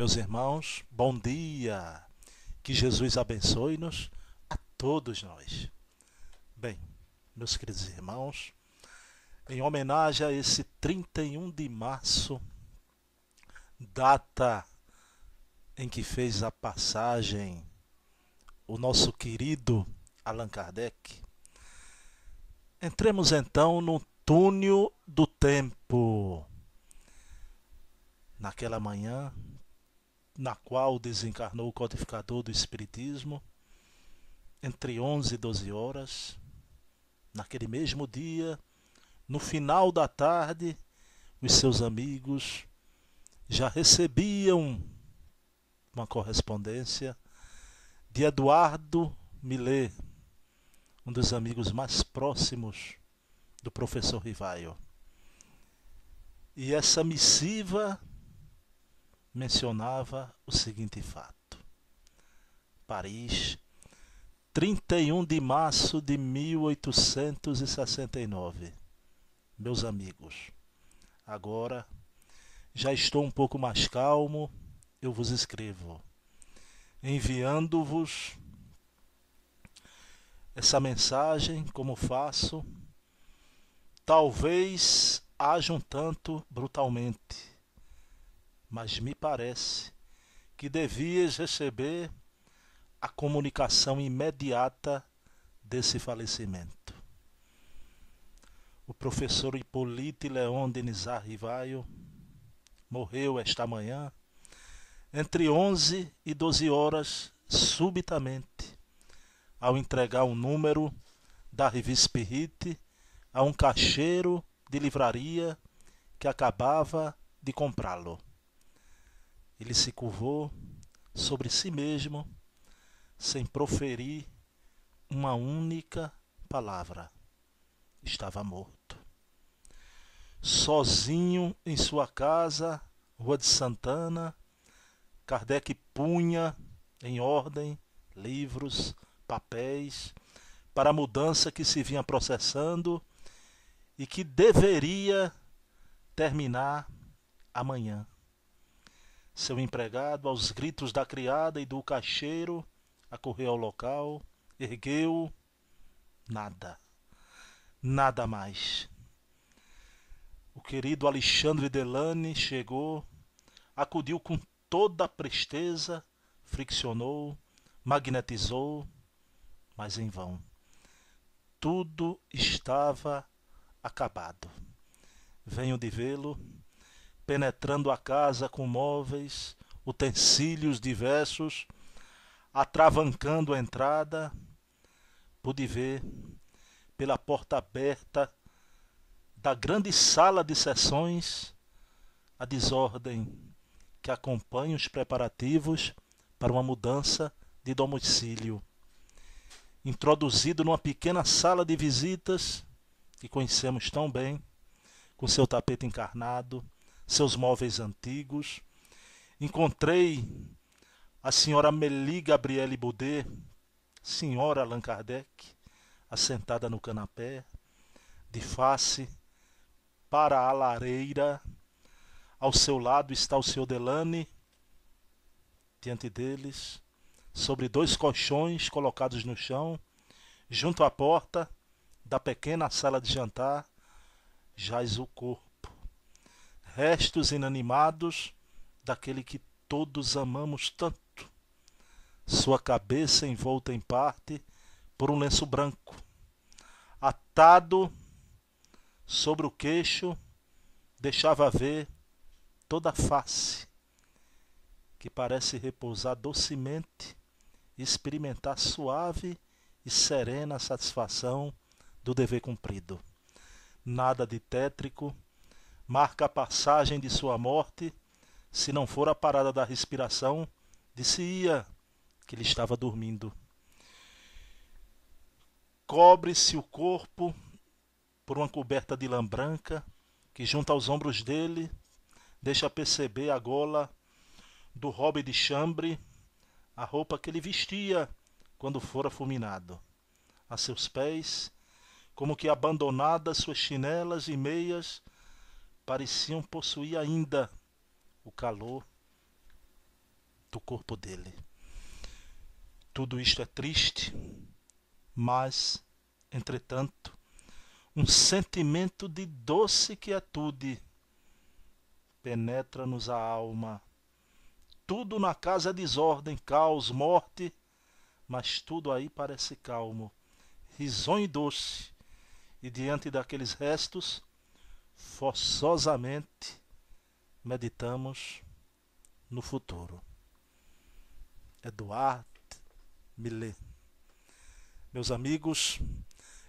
Meus irmãos, bom dia. Que Jesus abençoe-nos a todos nós. Bem, meus queridos irmãos, em homenagem a esse 31 de março, data em que fez a passagem o nosso querido Allan Kardec, entremos então no túnel do tempo. Naquela manhã, na qual desencarnou o codificador do Espiritismo, entre 11 e 12 horas, naquele mesmo dia, no final da tarde, os seus amigos já recebiam uma correspondência de Eduardo Millet, um dos amigos mais próximos do professor Rivaio. E essa missiva mencionava o seguinte fato: Paris, 31 de março de 1869. Meus amigos, agora já estou um pouco mais calmo, eu vos escrevo, enviando-vos essa mensagem como faço, talvez haja um tanto brutalmente mas me parece que devias receber a comunicação imediata desse falecimento. O professor Hipólite Leon Nizar Rivaio morreu esta manhã entre 11 e 12 horas subitamente ao entregar o um número da revista Pirrite a um caixeiro de livraria que acabava de comprá-lo. Ele se curvou sobre si mesmo sem proferir uma única palavra. Estava morto. Sozinho em sua casa, Rua de Santana, Kardec punha em ordem livros, papéis, para a mudança que se vinha processando e que deveria terminar amanhã. Seu empregado, aos gritos da criada e do caixeiro, acorreu ao local, ergueu. Nada. Nada mais. O querido Alexandre Delane chegou, acudiu com toda a presteza, friccionou, magnetizou, mas em vão. Tudo estava acabado. Venho de vê-lo penetrando a casa com móveis, utensílios diversos, atravancando a entrada, pude ver pela porta aberta da grande sala de sessões a desordem que acompanha os preparativos para uma mudança de domicílio. Introduzido numa pequena sala de visitas que conhecemos tão bem, com seu tapete encarnado, seus móveis antigos. Encontrei a senhora Meli Gabriele Boudet, senhora Allan Kardec, assentada no canapé, de face para a lareira. Ao seu lado está o senhor Delane, diante deles, sobre dois colchões colocados no chão, junto à porta da pequena sala de jantar, jaz o corpo restos inanimados daquele que todos amamos tanto, sua cabeça envolta em parte por um lenço branco, atado sobre o queixo, deixava ver toda a face, que parece repousar docemente e experimentar suave e serena satisfação do dever cumprido. Nada de tétrico marca a passagem de sua morte, se não for a parada da respiração, disse-ia que ele estava dormindo. Cobre-se o corpo por uma coberta de lã branca, que junto aos ombros dele deixa perceber a gola do robe de chambre, a roupa que ele vestia quando fora fulminado. A seus pés, como que abandonadas suas chinelas e meias, pareciam possuir ainda o calor do corpo dele. Tudo isto é triste, mas, entretanto, um sentimento de doce quietude penetra-nos a alma. Tudo na casa é desordem, caos, morte, mas tudo aí parece calmo, risonho e doce, e diante daqueles restos, forçosamente meditamos no futuro. Eduardo Millet. Meus amigos,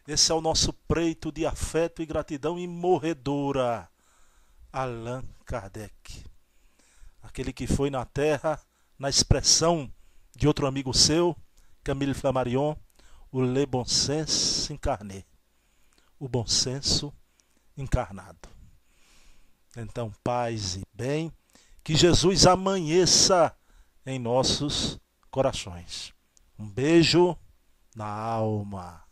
esse é o nosso preito de afeto e gratidão imorredora, Allan Kardec. Aquele que foi na Terra, na expressão de outro amigo seu, Camille Flammarion, o Le Bon Sens incarné. O bom senso encarnado. Então, paz e bem, que Jesus amanheça em nossos corações. Um beijo na alma.